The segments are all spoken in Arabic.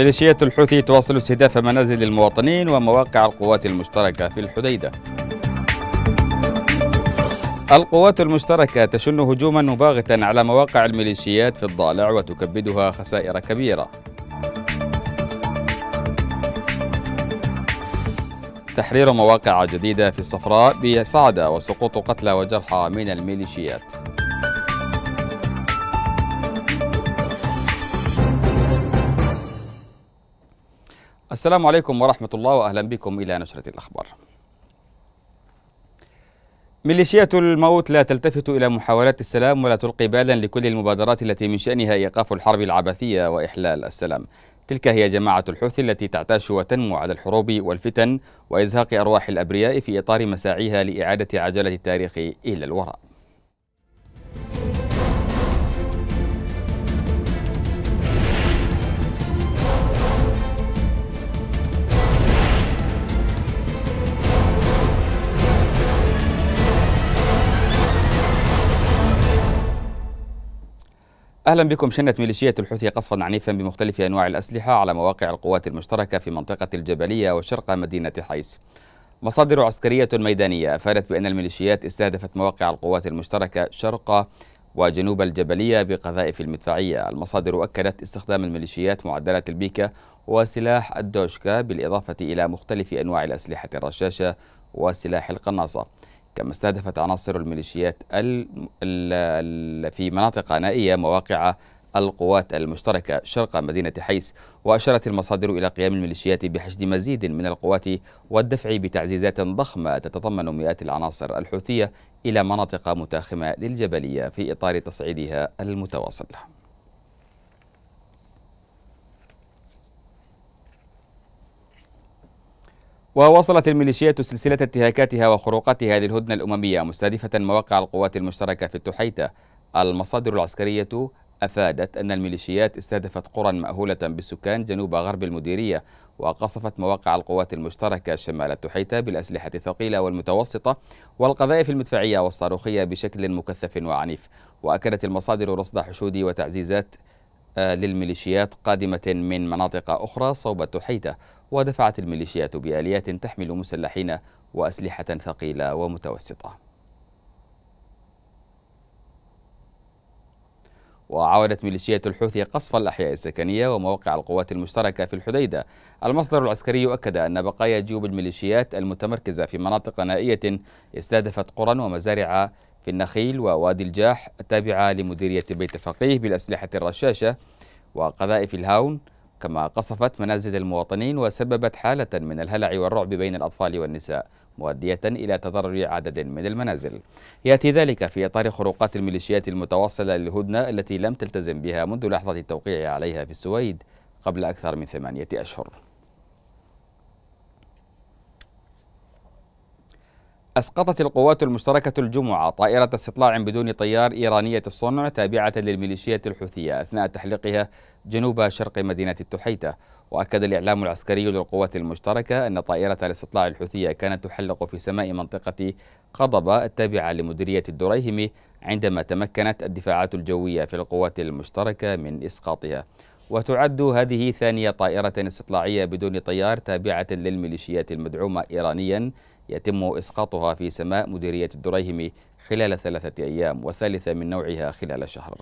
ميليشيات الحوثي تواصل استهداف منازل المواطنين ومواقع القوات المشتركة في الحديدة القوات المشتركة تشن هجوما مباغتا على مواقع الميليشيات في الضالع وتكبدها خسائر كبيرة تحرير مواقع جديدة في الصفراء بصعدة وسقوط قتلى وجرحى من الميليشيات السلام عليكم ورحمة الله وأهلا بكم إلى نشرة الأخبار ميليشيات الموت لا تلتفت إلى محاولات السلام ولا تلقي بالا لكل المبادرات التي من شأنها إيقاف الحرب العبثية وإحلال السلام تلك هي جماعة الحوثي التي تعتاش وتنمو على الحروب والفتن وإزهاق أرواح الأبرياء في إطار مساعيها لإعادة عجلة التاريخ إلى الوراء أهلا بكم شنت ميليشيات الحوثي قصفا عنيفا بمختلف أنواع الأسلحة على مواقع القوات المشتركة في منطقة الجبلية وشرق مدينة حيس مصادر عسكرية ميدانية أفادت بأن الميليشيات استهدفت مواقع القوات المشتركة شرق وجنوب الجبلية بقذائف المدفعية المصادر أكدت استخدام الميليشيات معدلات البيكا وسلاح الدوشكا بالإضافة إلى مختلف أنواع الأسلحة الرشاشة وسلاح القناصة كما استهدفت عناصر الميليشيات في مناطق نائية مواقع القوات المشتركة شرق مدينة حيس وأشارت المصادر إلى قيام الميليشيات بحشد مزيد من القوات والدفع بتعزيزات ضخمة تتضمن مئات العناصر الحوثية إلى مناطق متاخمة للجبلية في إطار تصعيدها المتواصل وواصلت الميليشيات سلسلة انتهاكاتها وخروقاتها للهدنة الأممية مستهدفة مواقع القوات المشتركة في التحيتة المصادر العسكرية أفادت أن الميليشيات استهدفت قرى مأهولة بالسكان جنوب غرب المديرية وقصفت مواقع القوات المشتركة شمال التحيتة بالأسلحة الثقيلة والمتوسطة والقذائف المدفعية والصاروخية بشكل مكثف وعنيف وأكدت المصادر رصد حشود وتعزيزات آه، للميليشيات قادمة من مناطق أخرى صوب تحيتة ودفعت الميليشيات بآليات تحمل مسلحين وأسلحة ثقيلة ومتوسطة وعاودت ميليشيات الحوثي قصف الأحياء السكنية ومواقع القوات المشتركة في الحديدة المصدر العسكري أكد أن بقايا جيوب الميليشيات المتمركزة في مناطق نائية استهدفت قرى ومزارع في النخيل ووادي الجاح التابعة لمديرية بيت الفقيه بالأسلحة الرشاشة وقذائف الهاون كما قصفت منازل المواطنين وسببت حالة من الهلع والرعب بين الأطفال والنساء مؤدية إلى تضرر عدد من المنازل يأتي ذلك في إطار خروقات الميليشيات المتواصلة للهدنة التي لم تلتزم بها منذ لحظة التوقيع عليها في السويد قبل أكثر من ثمانية أشهر أسقطت القوات المشتركة الجمعة طائرة استطلاع بدون طيار إيرانية الصنع تابعة للميليشيات الحوثية أثناء تحليقها جنوب شرق مدينة التحيتة وأكد الإعلام العسكري للقوات المشتركة أن طائرة الاستطلاع الحوثية كانت تحلق في سماء منطقة قضبة التابعة لمديرية الدريهم عندما تمكنت الدفاعات الجوية في القوات المشتركة من إسقاطها وتعد هذه ثانية طائرة استطلاعية بدون طيار تابعة للميليشيات المدعومة إيرانياً يتم إسقاطها في سماء مديرية الدريهم خلال ثلاثة أيام وثالثة من نوعها خلال شهر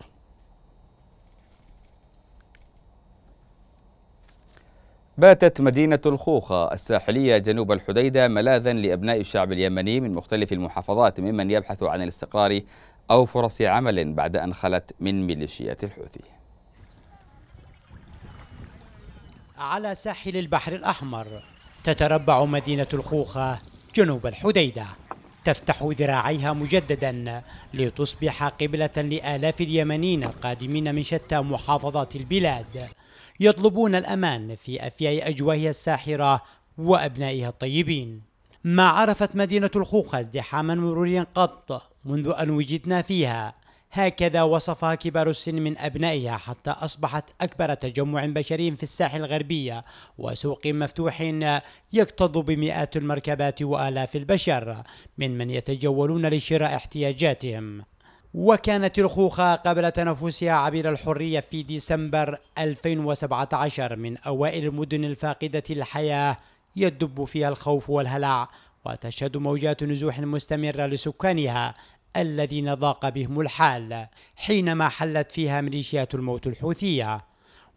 باتت مدينة الخوخة الساحلية جنوب الحديدة ملاذا لأبناء الشعب اليمني من مختلف المحافظات ممن يبحث عن الاستقرار أو فرص عمل بعد أن خلت من ميليشيات الحوثي على ساحل البحر الأحمر تتربع مدينة الخوخة جنوب الحديدة تفتح ذراعيها مجددا لتصبح قبلة لآلاف اليمنيين القادمين من شتى محافظات البلاد يطلبون الأمان في أفياء أجواهها الساحرة وأبنائها الطيبين ما عرفت مدينة الخوخة ازدحاما مروريا قط منذ أن وجدنا فيها هكذا وصفها كبار السن من أبنائها حتى أصبحت أكبر تجمع بشري في الساحل الغربية وسوق مفتوح يكتظ بمئات المركبات وآلاف البشر من من يتجولون لشراء احتياجاتهم وكانت الخوخة قبل تنفسها عبر الحرية في ديسمبر 2017 من أوائل المدن الفاقدة الحياة يدب فيها الخوف والهلع وتشهد موجات نزوح مستمرة لسكانها الذين ضاق بهم الحال حينما حلت فيها ميليشيات الموت الحوثية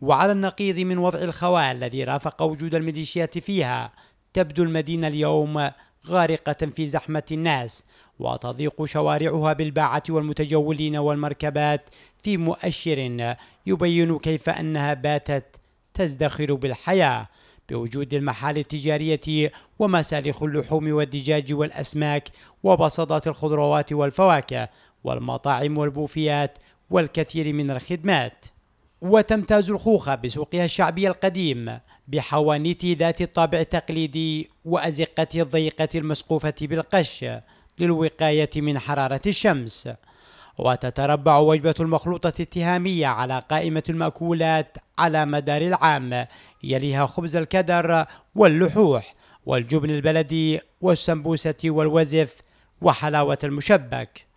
وعلى النقيض من وضع الخواء الذي رافق وجود الميليشيات فيها تبدو المدينة اليوم غارقة في زحمة الناس وتضيق شوارعها بالباعة والمتجولين والمركبات في مؤشر يبين كيف أنها باتت تزدخر بالحياة بوجود المحال التجارية ومسالخ اللحوم والدجاج والأسماك وبصدات الخضروات والفواكه والمطاعم والبوفيات والكثير من الخدمات وتمتاز الخوخة بسوقها الشعبي القديم بحوانيت ذات الطابع التقليدي وأزقته الضيقة المسقوفة بالقش للوقاية من حرارة الشمس وتتربع وجبة المخلوطة التهامية على قائمة المأكولات على مدار العام يليها خبز الكدر واللحوح والجبن البلدي والسمبوسة والوزف وحلاوة المشبك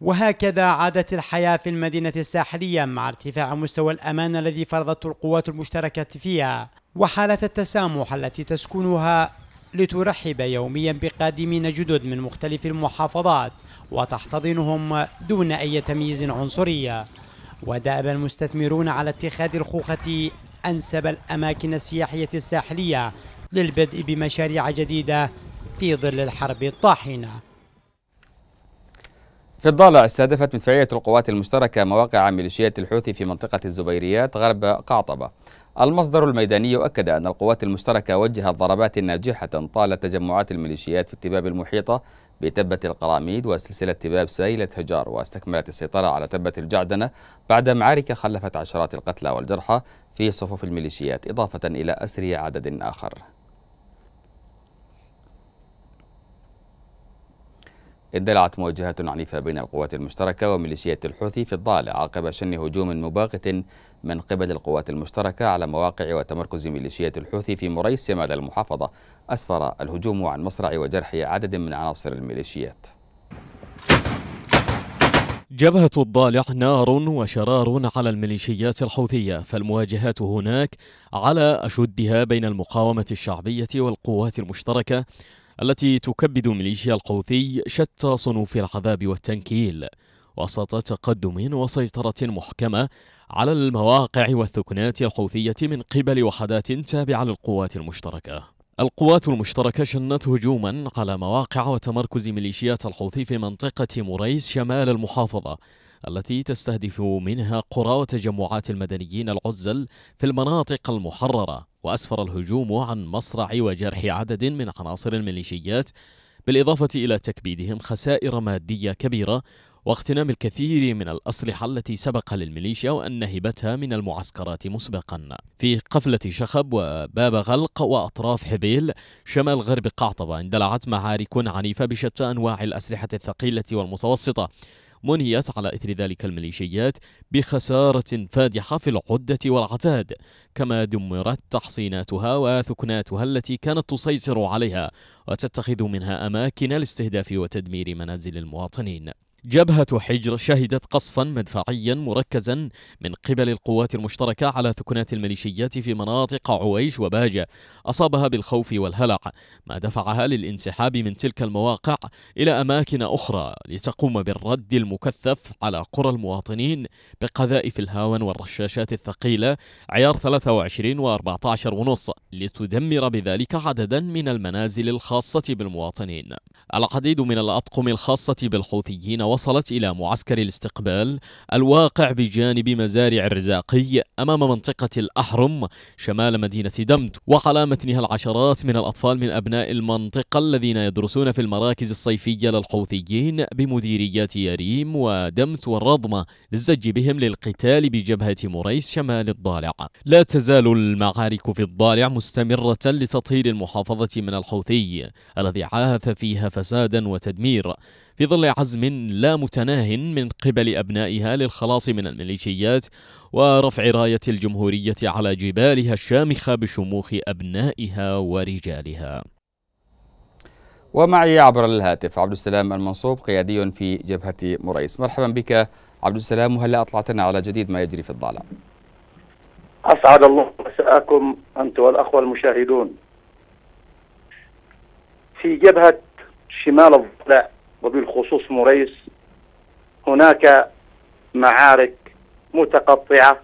وهكذا عادت الحياة في المدينة الساحلية مع ارتفاع مستوى الأمان الذي فرضته القوات المشتركة فيها وحالة التسامح التي تسكنها لترحب يوميا بقادمين جدد من مختلف المحافظات وتحتضنهم دون أي تمييز عنصري ودأب المستثمرون على اتخاذ الخوخة أنسب الأماكن السياحية الساحلية للبدء بمشاريع جديدة في ظل الحرب الطاحنة في الضالع استهدفت مدفعية القوات المشتركة مواقع ميليشيات الحوثي في منطقة الزبيريات غرب قعطبة المصدر الميداني أكد أن القوات المشتركة وجهت ضربات ناجحة طال تجمعات الميليشيات في التباب المحيطة بتبة القراميد وسلسلة تباب سائلة هجار واستكملت السيطرة على تبة الجعدنة بعد معارك خلفت عشرات القتلى والجرحى في صفوف الميليشيات إضافة إلى أسر عدد آخر اندلعت مواجهات عنيفة بين القوات المشتركة وميليشيات الحوثي في الضالع عقب شن هجوم مباغت من قبل القوات المشتركة على مواقع وتمركز ميليشيات الحوثي في مريس مدى المحافظة أسفر الهجوم عن مصرع وجرح عدد من عناصر الميليشيات جبهة الضالع نار وشرار على الميليشيات الحوثية فالمواجهات هناك على أشدها بين المقاومة الشعبية والقوات المشتركة التي تكبد ميليشيا القوثي شتى صنوف العذاب والتنكيل وسط تقدم وسيطرة محكمة على المواقع والثكنات الحوثية من قبل وحدات تابعة للقوات المشتركة القوات المشتركة شنت هجوما على مواقع وتمركز ميليشيات الحوثي في منطقة مريس شمال المحافظة التي تستهدف منها قرى وتجمعات المدنيين العزل في المناطق المحررة وأسفر الهجوم عن مصرع وجرح عدد من عناصر الميليشيات بالإضافة إلى تكبيدهم خسائر مادية كبيرة واغتنام الكثير من الأسلحة التي سبق للميليشيا وأن نهبتها من المعسكرات مسبقا في قفلة شخب وباب غلق وأطراف حبيل شمال غرب قعطبة اندلعت معارك عنيفة بشتى أنواع الأسلحة الثقيلة والمتوسطة منيت على إثر ذلك الميليشيات بخسارة فادحة في العدة والعتاد كما دمرت تحصيناتها وثكناتها التي كانت تسيطر عليها وتتخذ منها أماكن لاستهداف وتدمير منازل المواطنين جبهة حجر شهدت قصفا مدفعيا مركزا من قبل القوات المشتركة على ثكنات الميليشيات في مناطق عويش وباجة أصابها بالخوف والهلع ما دفعها للانسحاب من تلك المواقع إلى أماكن أخرى لتقوم بالرد المكثف على قرى المواطنين بقذائف الهاون والرشاشات الثقيلة عيار 23 و 14 ونص لتدمر بذلك عددا من المنازل الخاصة بالمواطنين العديد من الأطقم الخاصة بالحوثيين وصلت إلى معسكر الاستقبال الواقع بجانب مزارع الرزاقي أمام منطقة الأحرم شمال مدينة دمت وعلى متنها العشرات من الأطفال من أبناء المنطقة الذين يدرسون في المراكز الصيفية للحوثيين بمديريات يريم ودمت والرضمة للزج بهم للقتال بجبهة مريس شمال الضالع لا تزال المعارك في الضالع مستمرة لتطهير المحافظة من الحوثي الذي عاث فيها فسادا وتدمير في ظل عزم لا متناه من قبل أبنائها للخلاص من الميليشيات ورفع راية الجمهورية على جبالها الشامخة بشموخ أبنائها ورجالها ومعي عبر الهاتف عبد السلام المنصوب قيادي في جبهة مريس مرحبا بك عبد السلام وهلا أطلعتنا على جديد ما يجري في الضالع أسعد الله مساءكم أنت والأخوة المشاهدون في جبهة شمال الضلع وبالخصوص موريس هناك معارك متقطعة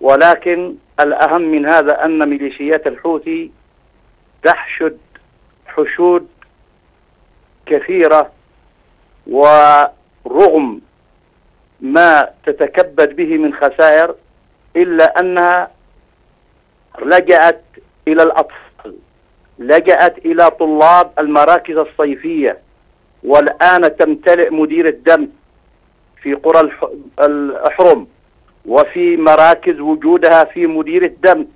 ولكن الأهم من هذا أن ميليشيات الحوثي تحشد حشود كثيرة ورغم ما تتكبد به من خسائر إلا أنها لجأت إلى الأطفال لجأت إلى طلاب المراكز الصيفية والآن تمتلئ مدير الدم في قرى الأحرم وفي مراكز وجودها في مدير الدم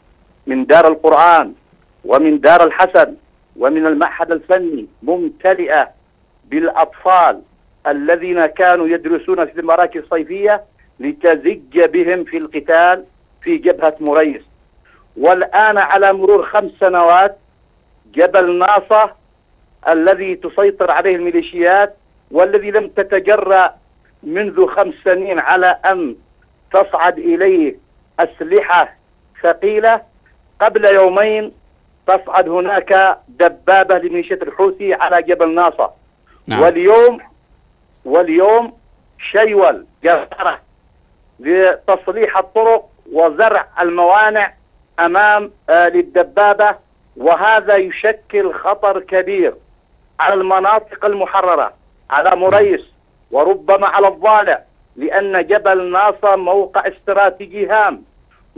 من دار القرآن ومن دار الحسن ومن المعهد الفني ممتلئة بالأطفال الذين كانوا يدرسون في المراكز الصيفية لتزج بهم في القتال في جبهة مريس والآن على مرور خمس سنوات جبل ناصة الذي تسيطر عليه الميليشيات والذي لم تتجرأ منذ خمس سنين على أن تصعد إليه أسلحة ثقيلة قبل يومين تصعد هناك دبابة لميليشيات الحوثي على جبل ناصر نعم. واليوم واليوم شيول جزيرة لتصليح الطرق وزرع الموانع أمام آه للدبابة وهذا يشكل خطر كبير على المناطق المحررة على مريس وربما على الضالع لأن جبل ناصر موقع استراتيجي هام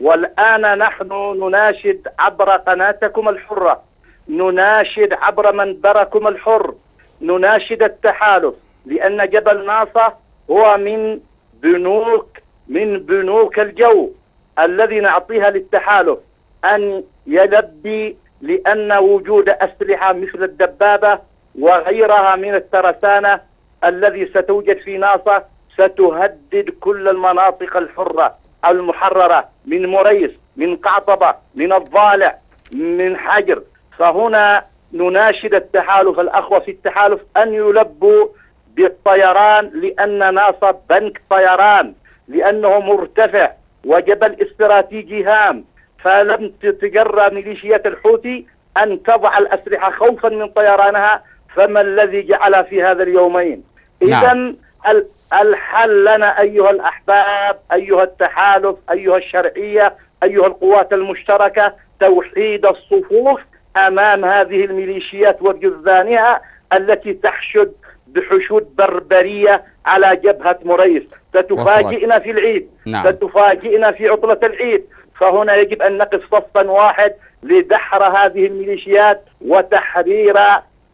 والآن نحن نناشد عبر قناتكم الحرة نناشد عبر منبركم الحر نناشد التحالف لأن جبل ناصر هو من بنوك من بنوك الجو الذي نعطيها للتحالف أن يلبي لأن وجود أسلحة مثل الدبابة وغيرها من الترسانة الذي ستوجد في ناصة ستهدد كل المناطق الحرة المحررة من مريس من قعطبة من الضالع من حجر فهنا نناشد التحالف الأخوة في التحالف أن يلبوا بالطيران لأن ناصة بنك طيران لأنه مرتفع وجبل استراتيجي هام فلم تتجرى ميليشيات الحوثي أن تضع الأسلحة خوفا من طيرانها فما الذي جعل في هذا اليومين نعم. اذا نعم. الحل لنا ايها الاحباب ايها التحالف ايها الشرعيه ايها القوات المشتركه توحيد الصفوف امام هذه الميليشيات وجذانها التي تحشد بحشود بربريه على جبهه مريس ستفاجئنا في العيد نعم. ستفاجئنا في عطله العيد فهنا يجب ان نقف صفا واحد لدحر هذه الميليشيات وتحرير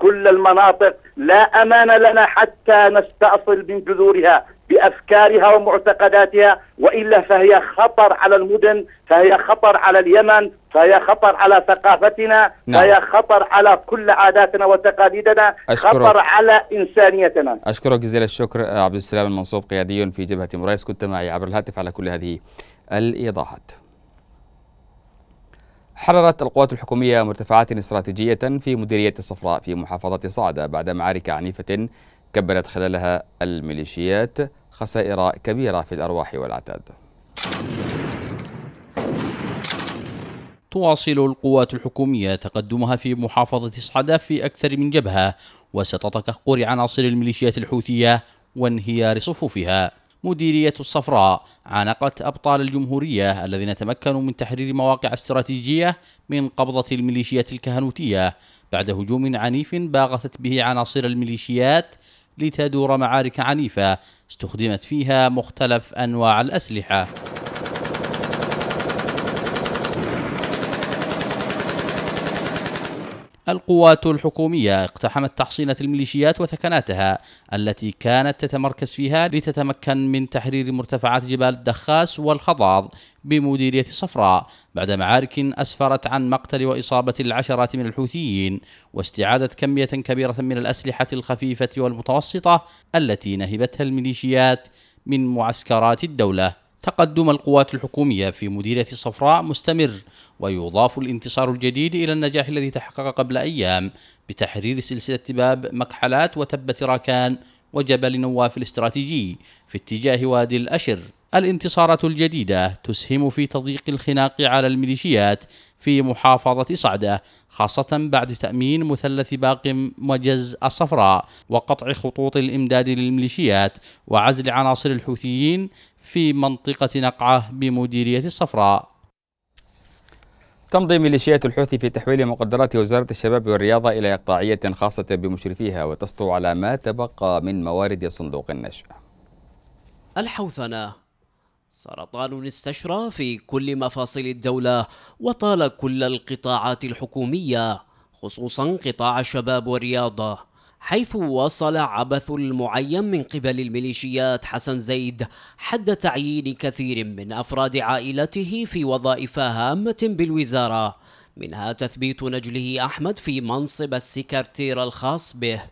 كل المناطق لا أمان لنا حتى نستأصل من جذورها بافكارها ومعتقداتها والا فهي خطر على المدن، فهي خطر على اليمن، فهي خطر على ثقافتنا، نعم. فهي خطر على كل عاداتنا وتقاليدنا، أشكرك. خطر على انسانيتنا. اشكرك جزيل الشكر عبد السلام المنصوب قيادي في جبهه مرايس كنت معي عبر الهاتف على كل هذه الايضاحات. حررت القوات الحكومية مرتفعات استراتيجية في مديرية الصفراء في محافظة صعدة بعد معارك عنيفة كبلت خلالها الميليشيات خسائر كبيرة في الأرواح والعتاد تواصل القوات الحكومية تقدمها في محافظة صعدة في أكثر من جبهة وسط تكهقر عناصر الميليشيات الحوثية وانهيار صفوفها مديرية الصفراء عانقت أبطال الجمهورية الذين تمكنوا من تحرير مواقع استراتيجية من قبضة الميليشيات الكهنوتية بعد هجوم عنيف باغتت به عناصر الميليشيات لتدور معارك عنيفة استخدمت فيها مختلف أنواع الأسلحة القوات الحكومية اقتحمت تحصينة الميليشيات وثكناتها التي كانت تتمركز فيها لتتمكن من تحرير مرتفعات جبال الدخاس والخضاض بمديرية صفراء بعد معارك أسفرت عن مقتل وإصابة العشرات من الحوثيين واستعادة كمية كبيرة من الأسلحة الخفيفة والمتوسطة التي نهبتها الميليشيات من معسكرات الدولة تقدم القوات الحكومية في مديرية صفراء مستمر ويضاف الانتصار الجديد إلى النجاح الذي تحقق قبل أيام بتحرير سلسلة باب مكحلات وتبة راكان وجبل نواف الاستراتيجي في اتجاه وادي الأشر الانتصارات الجديدة تسهم في تضييق الخناق على الميليشيات في محافظة صعدة خاصة بعد تأمين مثلث باقي مجز الصفراء وقطع خطوط الإمداد للميليشيات وعزل عناصر الحوثيين في منطقة نقعة بمديرية الصفراء تمضي ميليشيات الحوثي في تحويل مقدرات وزارة الشباب والرياضة إلى إقطاعية خاصة بمشرفيها وتسطو على ما تبقى من موارد صندوق النشأ الحوثنة سرطان استشرى في كل مفاصل الدولة وطال كل القطاعات الحكومية خصوصا قطاع الشباب والرياضة حيث وصل عبث المعين من قبل الميليشيات حسن زيد حد تعيين كثير من أفراد عائلته في وظائف هامة بالوزارة منها تثبيت نجله أحمد في منصب السكرتير الخاص به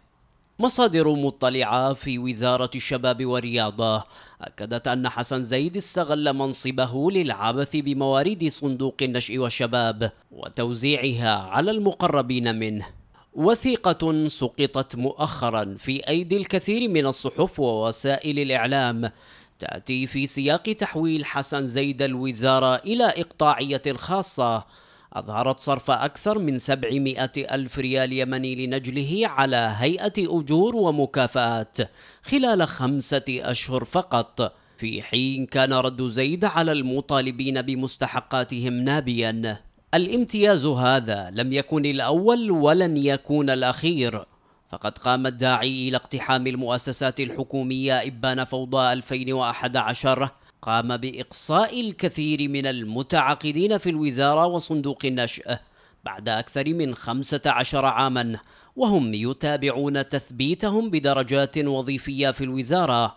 مصادر مطلعة في وزارة الشباب والرياضة أكدت أن حسن زيد استغل منصبه للعبث بموارد صندوق النشء والشباب وتوزيعها على المقربين منه وثيقة سقطت مؤخرا في أيدي الكثير من الصحف ووسائل الإعلام تأتي في سياق تحويل حسن زيد الوزارة إلى إقطاعية خاصة أظهرت صرف أكثر من 700 ألف ريال يمني لنجله على هيئة أجور ومكافآت خلال خمسة أشهر فقط في حين كان رد زيد على المطالبين بمستحقاتهم نابياً الامتياز هذا لم يكن الاول ولن يكون الاخير فقد قام الداعي الى اقتحام المؤسسات الحكوميه ابان فوضى 2011 قام باقصاء الكثير من المتعاقدين في الوزاره وصندوق النشأ بعد اكثر من 15 عاما وهم يتابعون تثبيتهم بدرجات وظيفيه في الوزاره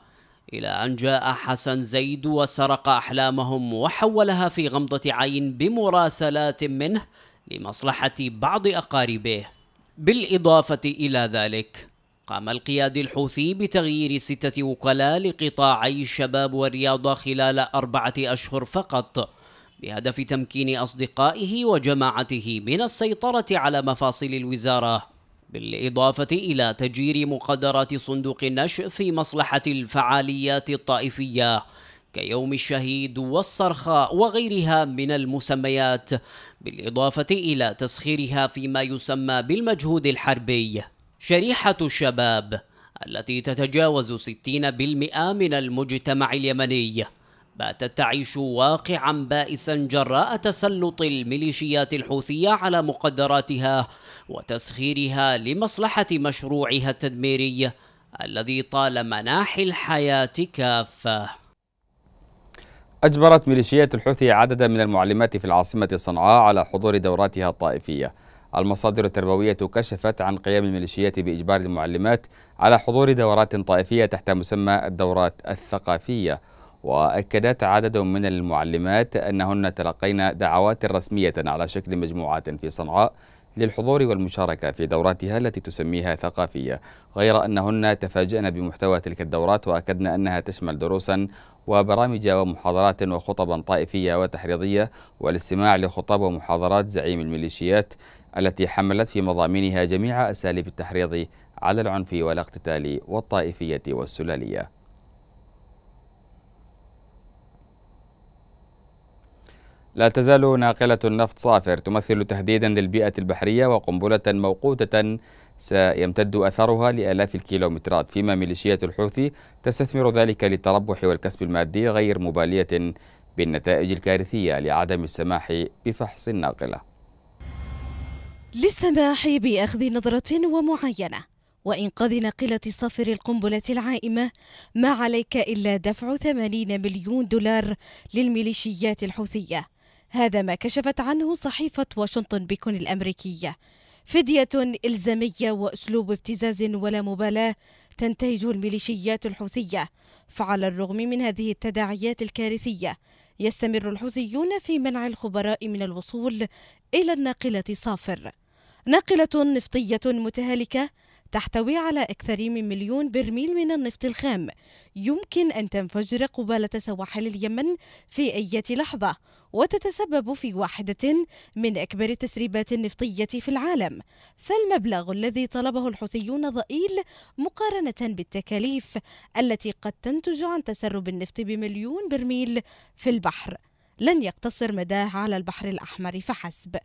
إلى أن جاء حسن زيد وسرق أحلامهم وحولها في غمضة عين بمراسلات منه لمصلحة بعض أقاربه بالإضافة إلى ذلك قام القيادي الحوثي بتغيير ستة وكلاء لقطاعي الشباب والرياضة خلال أربعة أشهر فقط بهدف تمكين أصدقائه وجماعته من السيطرة على مفاصل الوزارة بالإضافة إلى تجير مقدرات صندوق النشء في مصلحة الفعاليات الطائفية كيوم الشهيد والصرخاء وغيرها من المسميات بالإضافة إلى تسخيرها فيما يسمى بالمجهود الحربي شريحة الشباب التي تتجاوز 60% من المجتمع اليمني باتت تعيش واقعا بائسا جراء تسلط الميليشيات الحوثية على مقدراتها وتسخيرها لمصلحة مشروعها التدميري الذي طال مناحي الحياة كافة أجبرت ميليشيات الحوثي عددا من المعلمات في العاصمة صنعاء على حضور دوراتها الطائفية المصادر التربوية كشفت عن قيام الميليشيات بإجبار المعلمات على حضور دورات طائفية تحت مسمى الدورات الثقافية وأكدت عدد من المعلمات أنهن تلقين دعوات رسمية على شكل مجموعات في صنعاء للحضور والمشاركة في دوراتها التي تسميها ثقافية غير أنهن تفاجأن بمحتوى تلك الدورات وأكدن أنها تشمل دروسا وبرامج ومحاضرات وخطبا طائفية وتحريضية والاستماع لخطاب ومحاضرات زعيم الميليشيات التي حملت في مضامينها جميع أساليب التحريض على العنف والاقتتال والطائفية والسلالية لا تزال ناقلة النفط صافر تمثل تهديدا للبيئة البحرية وقنبلة موقوتة سيمتد أثرها لآلاف الكيلومترات فيما ميليشيات الحوثي تستثمر ذلك للتربح والكسب المادي غير مبالية بالنتائج الكارثية لعدم السماح بفحص الناقلة للسماح بأخذ نظرة ومعينة وإنقاذ ناقلة صفر القنبلة العائمة ما عليك إلا دفع 80 مليون دولار للميليشيات الحوثية هذا ما كشفت عنه صحيفة واشنطن بيكون الأمريكية فدية إلزامية وأسلوب ابتزاز ولا مبالاة تنتهج الميليشيات الحوثية فعلى الرغم من هذه التداعيات الكارثية يستمر الحوثيون في منع الخبراء من الوصول إلى الناقلة صافر ناقلة نفطية متهالكة تحتوي على أكثر من مليون برميل من النفط الخام يمكن أن تنفجر قبالة سواحل اليمن في أي لحظة وتتسبب في واحدة من أكبر التسريبات النفطية في العالم فالمبلغ الذي طلبه الحوثيون ضئيل مقارنة بالتكاليف التي قد تنتج عن تسرب النفط بمليون برميل في البحر لن يقتصر مداه على البحر الأحمر فحسب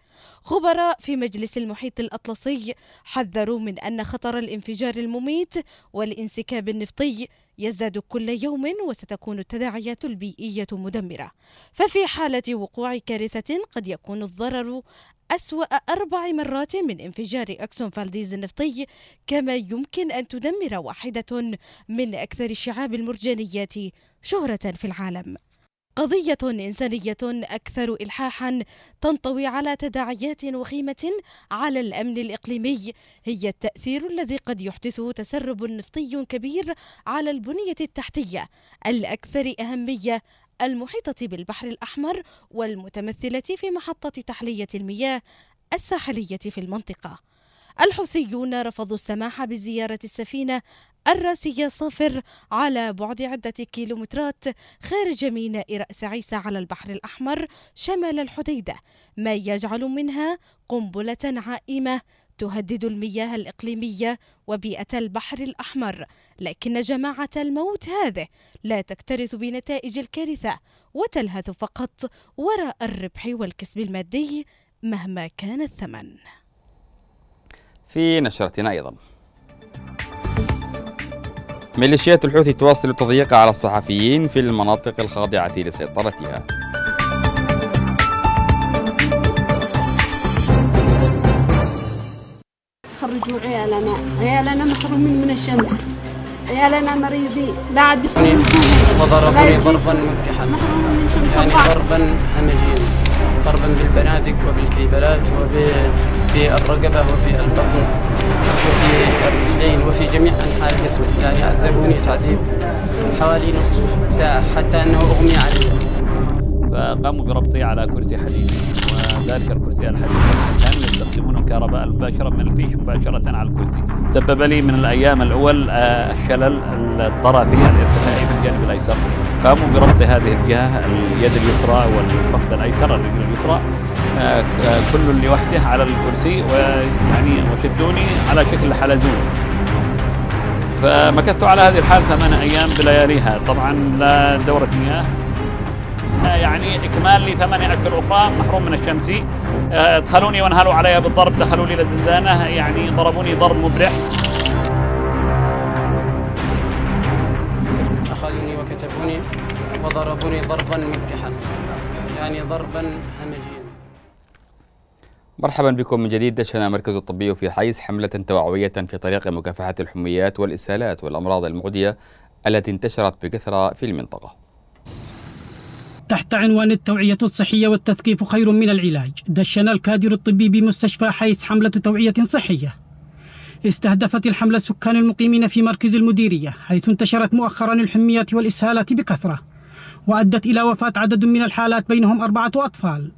خبراء في مجلس المحيط الأطلسي حذروا من أن خطر الانفجار المميت والانسكاب النفطي يزداد كل يوم وستكون التداعيات البيئية مدمرة ففي حالة وقوع كارثة قد يكون الضرر أسوأ أربع مرات من انفجار أكسون فالديز النفطي كما يمكن أن تدمر واحدة من أكثر الشعاب المرجانيات شهرة في العالم قضية إنسانية أكثر إلحاحا تنطوي على تداعيات وخيمة على الأمن الإقليمي هي التأثير الذي قد يحدثه تسرب نفطي كبير على البنية التحتية الأكثر أهمية المحيطة بالبحر الأحمر والمتمثلة في محطة تحلية المياه الساحلية في المنطقة الحوثيون رفضوا السماح بزيارة السفينة الراسية صافر على بعد عدة كيلومترات خارج ميناء رأس عيسى على البحر الأحمر شمال الحديدة ما يجعل منها قنبلة عائمة تهدد المياه الإقليمية وبيئة البحر الأحمر لكن جماعة الموت هذه لا تكترث بنتائج الكارثة وتلهث فقط وراء الربح والكسب المادي مهما كان الثمن في نشرتنا أيضا ميليشيات الحوثي تواصل التضييق على الصحفيين في المناطق الخاضعة لسيطرتها خرجوا عيالنا عيالنا محرومين من الشمس عيالنا مريضين لا عاد وضربوني ضربا مبتحا محرومين من شمس يعني ضربا همجيا ضربا بالبنادق وبالكيبلات وفي الرقبة وفي البطن وفي الرجلين وفي جميع أنحاء الجسم يعني أدبوني تعذيب حوالي نصف ساعة حتى أنه أغمي علي فقاموا بربطي على كرسي حديدي وذلك الكرسي الحديدي كانوا يستخدمون الكهرباء المباشرة من الفيش مباشرة على الكرسي سبب لي من الأيام الأول آه، الشلل الطرفي الارتفاعي في الجانب الأيسر قاموا بربط هذه الجهة اليد اليسرى والفخذ الأيسر الرجل اليسرى آه، آه، كل لوحده على الكرسي ويعني وشدوني على شكل حلزون فمكثت على هذه الحال ثمان أيام بلياليها طبعا لا دورة مياه آه، يعني اكمال لثمانية اشهر اخرى محروم من الشمس ادخلوني وانهالوا علي بالضرب دخلوا لي للزنزانه يعني ضربوني ضرب مبرح وضربني ضربا مبجحا يعني ضربا همجيا مرحبا بكم من جديد دشنا مركز الطبي في حيز حملة توعوية في طريق مكافحة الحميات والإسهالات والأمراض المعدية التي انتشرت بكثرة في المنطقة تحت عنوان التوعية الصحية والتثقيف خير من العلاج دشنا الكادر الطبي بمستشفى حيز حملة توعية صحية استهدفت الحملة السكان المقيمين في مركز المديرية حيث انتشرت مؤخرا الحميات والإسهالات بكثرة وأدت إلى وفاة عدد من الحالات بينهم أربعة أطفال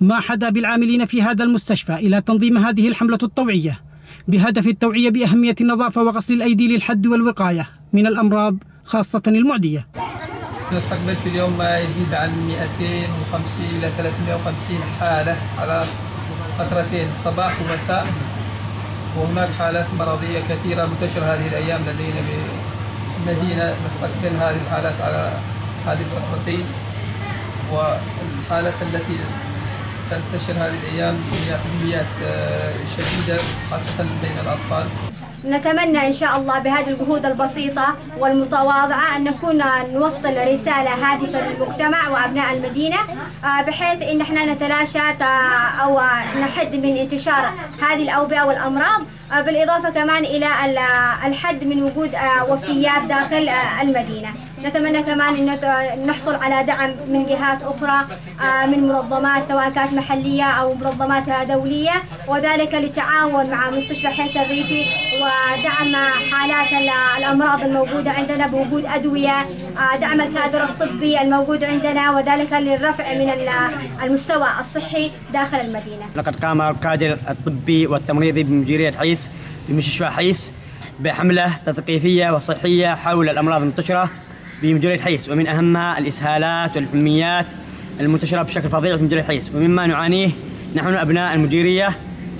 ما حدا بالعاملين في هذا المستشفى إلى تنظيم هذه الحملة الطوعية بهدف التوعية بأهمية النظافة وغسل الأيدي للحد والوقاية من الأمراض خاصة المعدية نستقبل في اليوم ما يزيد عن 250 إلى 350 حالة على فترتين صباح ومساء وهناك حالات مرضية كثيرة منتشرة هذه الأيام لدينا بمدينة نستقبل هذه الحالات على هذه الفترتين والحالات التي تنتشر هذه الأيام هي اهميات آه، شديدة خاصة بين الأطفال نتمنى إن شاء الله بهذه الجهود البسيطة والمتواضعة أن نكون نوصل رسالة هادفة للمجتمع وأبناء المدينة آه، بحيث أن احنا نتلاشى أو نحد من انتشار هذه الأوبئة والأمراض آه، بالإضافة كمان إلى الحد من وجود وفيات داخل المدينة نتمنى كمان أن نحصل على دعم من جهات أخرى آه، من منظمات سواء كانت محلية أو منظمات دولية وذلك للتعاون مع مستشفى حيس الريفي ودعم حالات الأمراض الموجودة عندنا بوجود أدوية آه، دعم الكادر الطبي الموجود عندنا وذلك للرفع من المستوى الصحي داخل المدينة لقد قام الكادر الطبي والتمريضي بمديرية حيس بمستشفى حيس بحملة تثقيفية وصحية حول الأمراض المنتشرة بمديرية حيس ومن أهمها الإسهالات والكميات المنتشرة بشكل فظيع في مديرية حيس ومما نعانيه نحن أبناء المديرية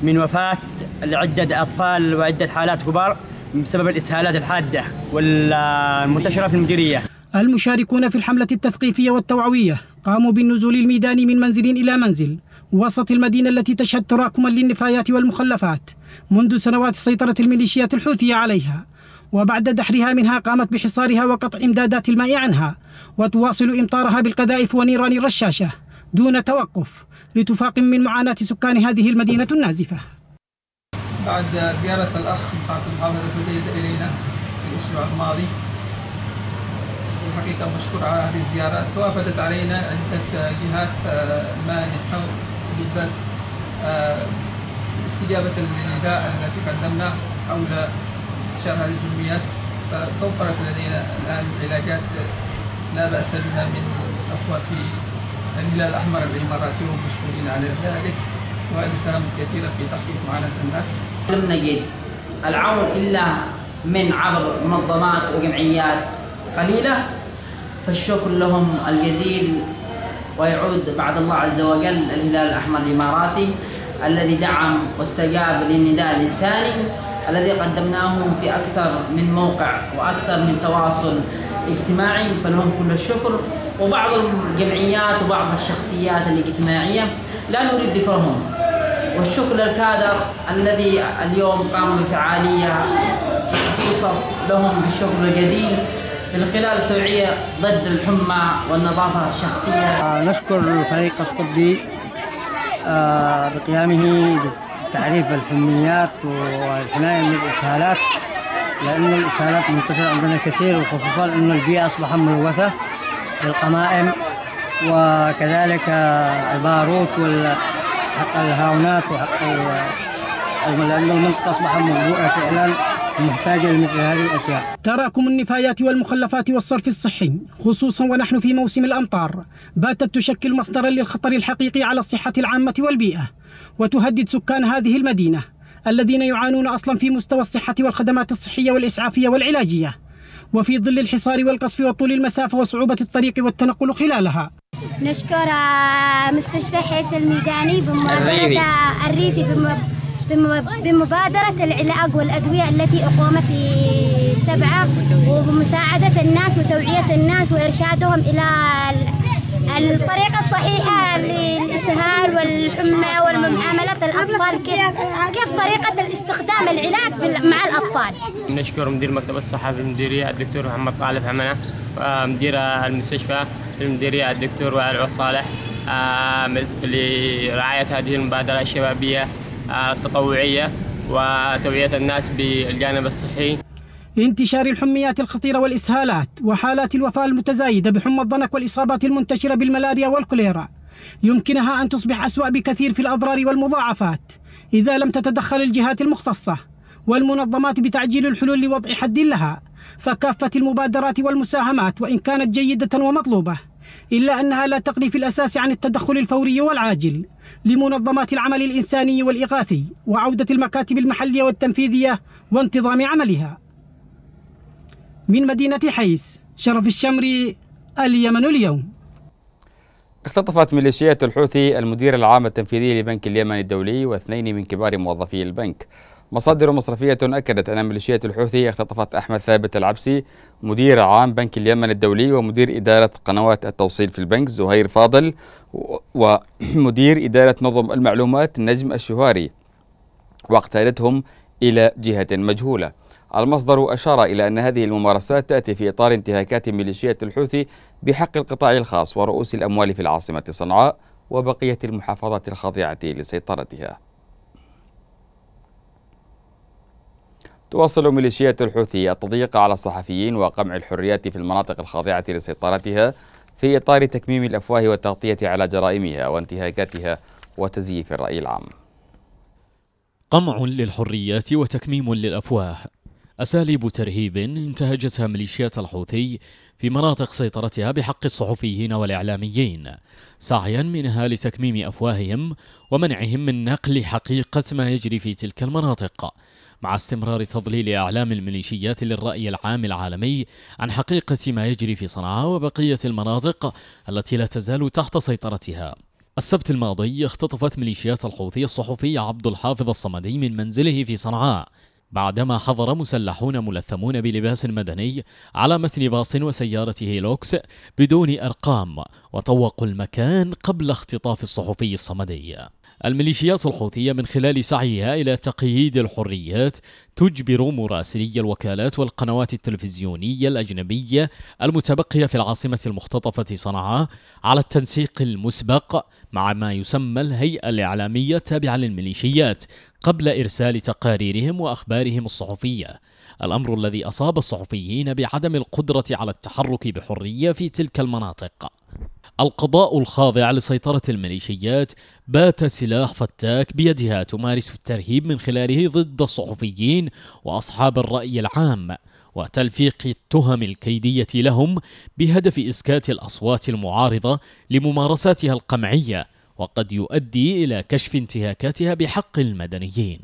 من وفاة عدة أطفال وعدة حالات كبار بسبب الإسهالات الحادة والمنتشرة في المديرية المشاركون في الحملة التثقيفية والتوعوية قاموا بالنزول الميداني من منزل إلى منزل وسط المدينة التي تشهد تراكما للنفايات والمخلفات منذ سنوات سيطرة الميليشيات الحوثية عليها وبعد دحرها منها قامت بحصارها وقطع إمدادات الماء عنها وتواصل إمطارها بالقذائف ونيران الرشاشة دون توقف لتفاقم من معاناة سكان هذه المدينة النازفة بعد زيارة الأخ محافظ محمد الفديز إلينا في الأسبوع الماضي الحقيقة مشكور على هذه الزيارة توافدت علينا عدة جهات آه، ما نحاول بالذات آه، استجابة للنداء التي قدمناه حول انتشار هذه الجنيات فتوفرت لدينا الآن علاجات لا بأس بها من الأخوة في الهلال الأحمر الإماراتي ومشكورين على ذلك وهذه ساهمت كثيرا في تخفيف معاناة الناس لم نجد العون إلا من عبر منظمات وجمعيات قليلة فالشكر لهم الجزيل ويعود بعد الله عز وجل الهلال الأحمر الإماراتي الذي دعم واستجاب للنداء الإنساني الذي قدمناه في أكثر من موقع وأكثر من تواصل اجتماعي فلهم كل الشكر وبعض الجمعيات وبعض الشخصيات الاجتماعية لا نريد ذكرهم والشكر للكادر الذي اليوم قام بفعالية توصف لهم بالشكر الجزيل من خلال التوعية ضد الحمى والنظافة الشخصية آه، نشكر الفريق الطبي آه، بقيامه تعريف الحميات والحماية من الإسهالات لأن الإسهالات منتشرة عندنا كثير وخصوصا أن البيئة أصبحت ملوثة بالقمائم وكذلك الباروت والهاونات وحق لأن المنطقة أصبحت ملوثة فعلا محتاجة لمثل هذه الأشياء تراكم النفايات والمخلفات والصرف الصحي خصوصا ونحن في موسم الأمطار باتت تشكل مصدرا للخطر الحقيقي على الصحة العامة والبيئة وتهدد سكان هذه المدينة الذين يعانون أصلا في مستوى الصحة والخدمات الصحية والإسعافية والعلاجية وفي ظل الحصار والقصف وطول المسافة وصعوبة الطريق والتنقل خلالها نشكر آه، مستشفى حيس الميداني بمبادرة الريفي بمبادرة العلاج والأدوية التي أقوم في سبعة وبمساعدة الناس وتوعية الناس وإرشادهم إلى الطريقة الصحيحة للإسهال والحمى والمعاملة الأطفال كيف, طريقة الاستخدام العلاج مع الأطفال نشكر مدير مكتب الصحة في المديرية الدكتور محمد طالب عمنا ومدير المستشفى في المديرية الدكتور وائل عصالح آه، لرعاية هذه المبادرة الشبابية التطوعية وتوعية الناس بالجانب الصحي انتشار الحميات الخطيرة والإسهالات وحالات الوفاة المتزايدة بحمى الضنك والإصابات المنتشرة بالملاريا والكوليرا يمكنها أن تصبح أسوأ بكثير في الأضرار والمضاعفات إذا لم تتدخل الجهات المختصة والمنظمات بتعجيل الحلول لوضع حد لها فكافة المبادرات والمساهمات وإن كانت جيدة ومطلوبة إلا أنها لا تغني في الأساس عن التدخل الفوري والعاجل لمنظمات العمل الإنساني والإغاثي وعودة المكاتب المحلية والتنفيذية وانتظام عملها من مدينة حيس شرف الشمري اليمن اليوم اختطفت ميليشيات الحوثي المدير العام التنفيذي لبنك اليمن الدولي واثنين من كبار موظفي البنك مصادر مصرفية أكدت أن ميليشيات الحوثي اختطفت أحمد ثابت العبسي مدير عام بنك اليمن الدولي ومدير إدارة قنوات التوصيل في البنك زهير فاضل ومدير إدارة نظم المعلومات نجم الشهاري واقتالتهم إلى جهة مجهولة المصدر أشار إلى أن هذه الممارسات تأتي في إطار انتهاكات ميليشيات الحوثي بحق القطاع الخاص ورؤوس الأموال في العاصمة صنعاء وبقية المحافظات الخاضعة لسيطرتها تواصل ميليشيات الحوثي التضييق على الصحفيين وقمع الحريات في المناطق الخاضعة لسيطرتها في إطار تكميم الأفواه والتغطية على جرائمها وانتهاكاتها وتزييف الرأي العام قمع للحريات وتكميم للأفواه أساليب ترهيب انتهجتها ميليشيات الحوثي في مناطق سيطرتها بحق الصحفيين والإعلاميين سعيا منها لتكميم أفواههم ومنعهم من نقل حقيقة ما يجري في تلك المناطق مع استمرار تضليل أعلام الميليشيات للرأي العام العالمي عن حقيقة ما يجري في صنعاء وبقية المناطق التي لا تزال تحت سيطرتها السبت الماضي اختطفت ميليشيات الحوثي الصحفي عبد الحافظ الصمدي من منزله في صنعاء بعدما حضر مسلحون ملثمون بلباس مدني على متن باص وسيارة هيلوكس بدون أرقام وطوقوا المكان قبل اختطاف الصحفي الصمدي الميليشيات الحوثية من خلال سعيها إلى تقييد الحريات تجبر مراسلي الوكالات والقنوات التلفزيونية الأجنبية المتبقية في العاصمة المختطفة صنعاء على التنسيق المسبق مع ما يسمى الهيئة الإعلامية التابعة للميليشيات قبل إرسال تقاريرهم وأخبارهم الصحفية الأمر الذي أصاب الصحفيين بعدم القدرة على التحرك بحرية في تلك المناطق القضاء الخاضع لسيطرة الميليشيات بات سلاح فتاك بيدها تمارس الترهيب من خلاله ضد الصحفيين وأصحاب الرأي العام وتلفيق التهم الكيدية لهم بهدف إسكات الأصوات المعارضة لممارساتها القمعية وقد يؤدي إلى كشف انتهاكاتها بحق المدنيين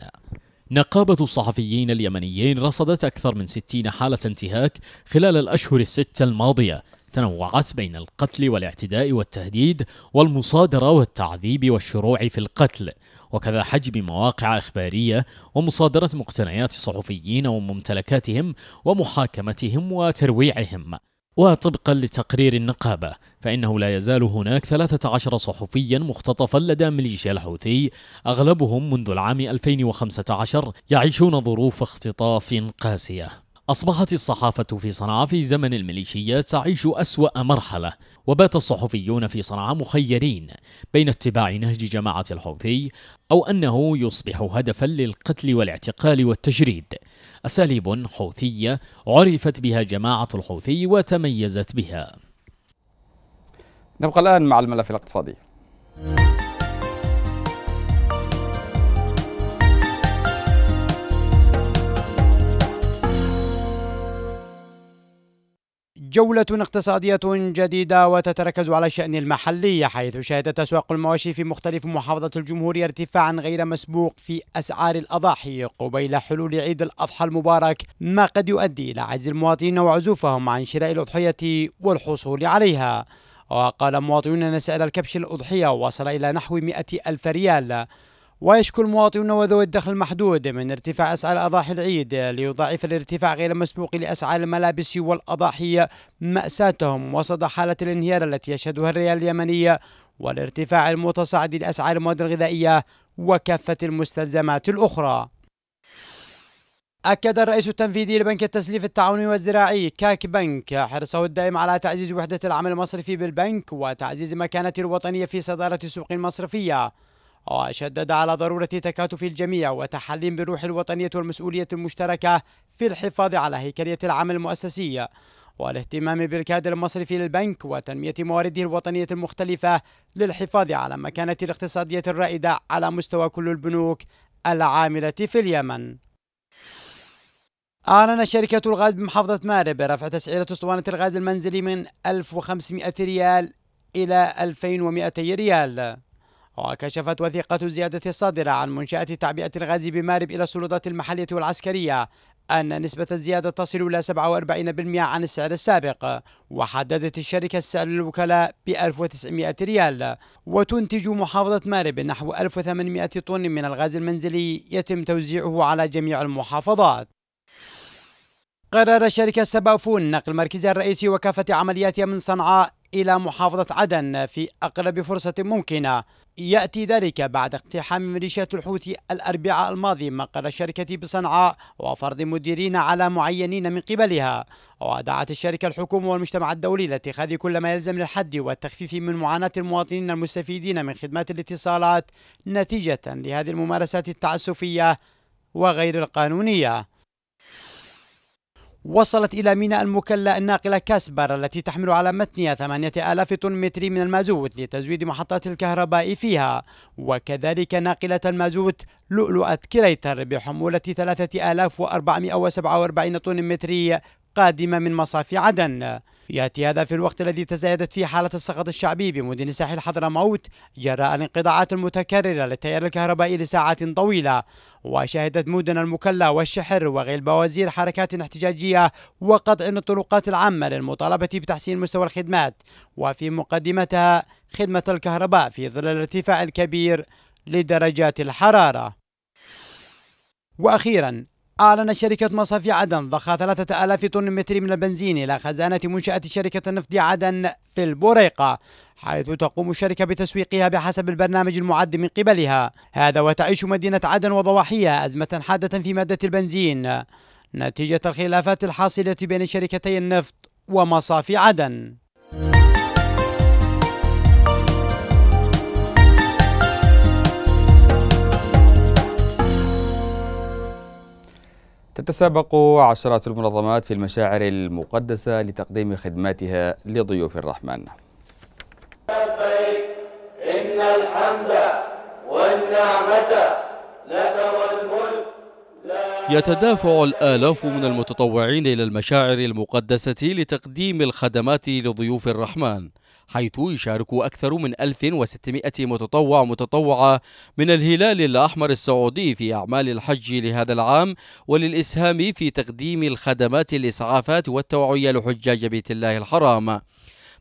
نقابة الصحفيين اليمنيين رصدت أكثر من 60 حالة انتهاك خلال الأشهر الستة الماضية تنوعت بين القتل والاعتداء والتهديد والمصادرة والتعذيب والشروع في القتل وكذا حجب مواقع إخبارية ومصادرة مقتنيات الصحفيين وممتلكاتهم ومحاكمتهم وترويعهم وطبقا لتقرير النقابة فإنه لا يزال هناك 13 صحفيا مختطفا لدى ميليشيا الحوثي أغلبهم منذ العام 2015 يعيشون ظروف اختطاف قاسية أصبحت الصحافة في صنعاء في زمن الميليشيات تعيش أسوأ مرحلة وبات الصحفيون في صنعاء مخيرين بين اتباع نهج جماعة الحوثي أو أنه يصبح هدفا للقتل والاعتقال والتجريد أساليب حوثية عرفت بها جماعة الحوثي وتميزت بها نبقى الآن مع الملف الاقتصادي جولة اقتصادية جديدة وتتركز على الشأن المحلي حيث شهدت أسواق المواشي في مختلف محافظات الجمهورية ارتفاعا غير مسبوق في أسعار الأضاحي قبيل حلول عيد الأضحى المبارك ما قد يؤدي إلى عجز المواطنين وعزوفهم عن شراء الأضحية والحصول عليها وقال مواطنون أن سعر الكبش الأضحية وصل إلى نحو 100 ألف ريال ويشكو المواطنون وذوي الدخل المحدود من ارتفاع أسعار أضاحي العيد ليضاعف الارتفاع غير المسبوق لأسعار الملابس والأضاحي مأساتهم وسط حالة الانهيار التي يشهدها الريال اليمني والارتفاع المتصاعد لأسعار المواد الغذائية وكافة المستلزمات الأخرى أكد الرئيس التنفيذي لبنك التسليف التعاوني والزراعي كاك بنك حرصه الدائم على تعزيز وحدة العمل المصرفي بالبنك وتعزيز مكانته الوطنية في صدارة السوق المصرفية وشدد على ضرورة تكاتف الجميع وتحلي بالروح الوطنية والمسؤولية المشتركة في الحفاظ على هيكلية العمل المؤسسي والاهتمام بالكادر المصرفي للبنك وتنمية موارده الوطنية المختلفة للحفاظ على مكانة الاقتصادية الرائدة على مستوى كل البنوك العاملة في اليمن أعلن شركة الغاز بمحافظة مارب رفع تسعيرة اسطوانة الغاز المنزلي من 1500 ريال إلى 2200 ريال وكشفت وثيقة زيادة الصادرة عن منشأة تعبئة الغاز بمارب إلى السلطات المحلية والعسكرية أن نسبة الزيادة تصل إلى 47% عن السعر السابق وحددت الشركة السعر للوكلاء ب 1900 ريال وتنتج محافظة مارب نحو 1800 طن من الغاز المنزلي يتم توزيعه على جميع المحافظات قرر شركة سبافون نقل مركزها الرئيسي وكافة عملياتها من صنعاء إلى محافظة عدن في أقرب فرصة ممكنة يأتي ذلك بعد اقتحام ميليشيات الحوثي الأربعاء الماضي مقر الشركة بصنعاء وفرض مديرين على معينين من قبلها ودعت الشركة الحكومة والمجتمع الدولي لاتخاذ كل ما يلزم للحد والتخفيف من معاناة المواطنين المستفيدين من خدمات الاتصالات نتيجة لهذه الممارسات التعسفية وغير القانونية وصلت إلى ميناء المكلا الناقلة كاسبر التي تحمل على متنها 8000 طن متر من المازوت لتزويد محطات الكهرباء فيها وكذلك ناقلة المازوت لؤلؤة كريتر بحمولة 3447 طن متري قادمة من مصافي عدن يأتي هذا في الوقت الذي تزايدت فيه حالة السقط الشعبي بمدن ساحل حضرموت جراء الانقطاعات المتكررة للتيار الكهربائي لساعات طويلة وشهدت مدن المكلا والشحر وغير بوازير حركات احتجاجية وقطع الطرقات العامة للمطالبة بتحسين مستوى الخدمات وفي مقدمتها خدمة الكهرباء في ظل الارتفاع الكبير لدرجات الحرارة وأخيرا أعلن شركة مصافي عدن ضخ 3000 طن متر من البنزين إلى خزانة منشأة شركة النفط عدن في البوريقة حيث تقوم الشركة بتسويقها بحسب البرنامج المعد من قبلها هذا وتعيش مدينة عدن وضواحيها أزمة حادة في مادة البنزين نتيجة الخلافات الحاصلة بين شركتي النفط ومصافي عدن تتسابق عشرات المنظمات في المشاعر المقدسة لتقديم خدماتها لضيوف الرحمن إن الحمد والنعمة لك والملك يتدافع الآلاف من المتطوعين إلى المشاعر المقدسة لتقديم الخدمات لضيوف الرحمن حيث يشارك أكثر من 1600 متطوع متطوعة من الهلال الأحمر السعودي في أعمال الحج لهذا العام وللإسهام في تقديم الخدمات الإسعافات والتوعية لحجاج بيت الله الحرام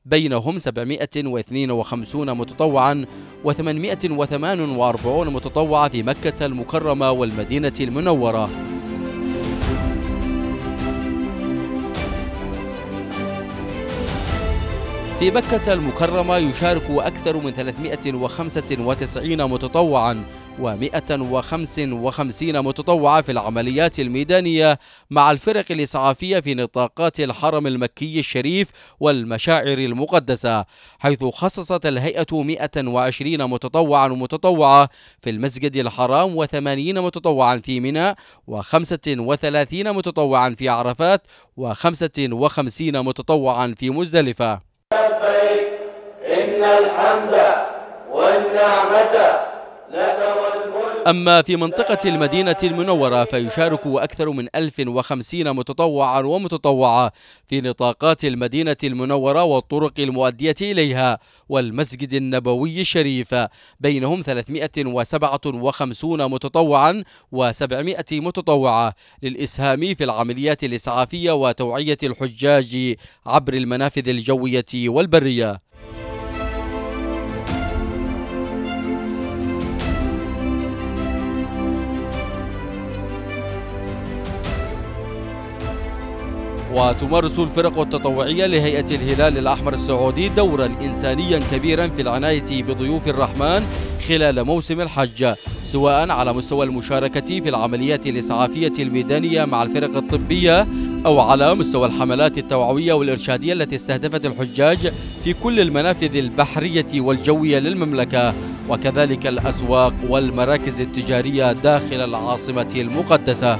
بينهم 752 متطوعا و848 متطوع في مكة المكرمة والمدينة المنورة في مكة المكرمة يشارك أكثر من 395 متطوعا و155 متطوعة في العمليات الميدانية مع الفرق الإسعافية في نطاقات الحرم المكي الشريف والمشاعر المقدسة حيث خصصت الهيئة 120 متطوعا ومتطوعة في المسجد الحرام و80 متطوعا في منى و35 متطوعا في عرفات و55 متطوعا في مزدلفة إن الحمد والنعمة أما في منطقة المدينة المنورة فيشارك أكثر من 1050 متطوعا ومتطوعة في نطاقات المدينة المنورة والطرق المؤدية إليها والمسجد النبوي الشريف بينهم 357 متطوعا و700 متطوعة للإسهام في العمليات الإسعافية وتوعية الحجاج عبر المنافذ الجوية والبرية وتمارس الفرق التطوعية لهيئة الهلال الأحمر السعودي دورا إنسانيا كبيرا في العناية بضيوف الرحمن خلال موسم الحج سواء على مستوى المشاركة في العمليات الإسعافية الميدانية مع الفرق الطبية أو على مستوى الحملات التوعوية والإرشادية التي استهدفت الحجاج في كل المنافذ البحرية والجوية للمملكة وكذلك الأسواق والمراكز التجارية داخل العاصمة المقدسة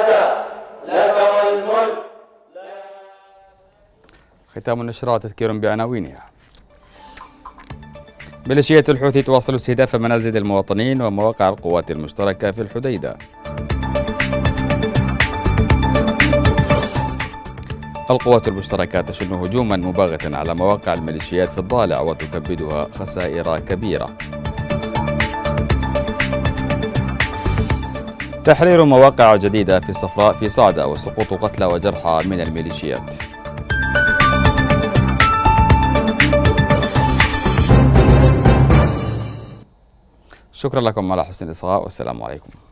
ختام النشرات تذكير بعناوينها ميليشيات الحوثي تواصل استهداف منازل المواطنين ومواقع القوات المشتركة في الحديدة القوات المشتركة تشن هجوما مباغتا على مواقع الميليشيات في الضالع وتكبدها خسائر كبيرة تحرير مواقع جديدة في الصفراء في صعدة وسقوط قتلى وجرحى من الميليشيات شكرا لكم على حسن الاصغاء والسلام عليكم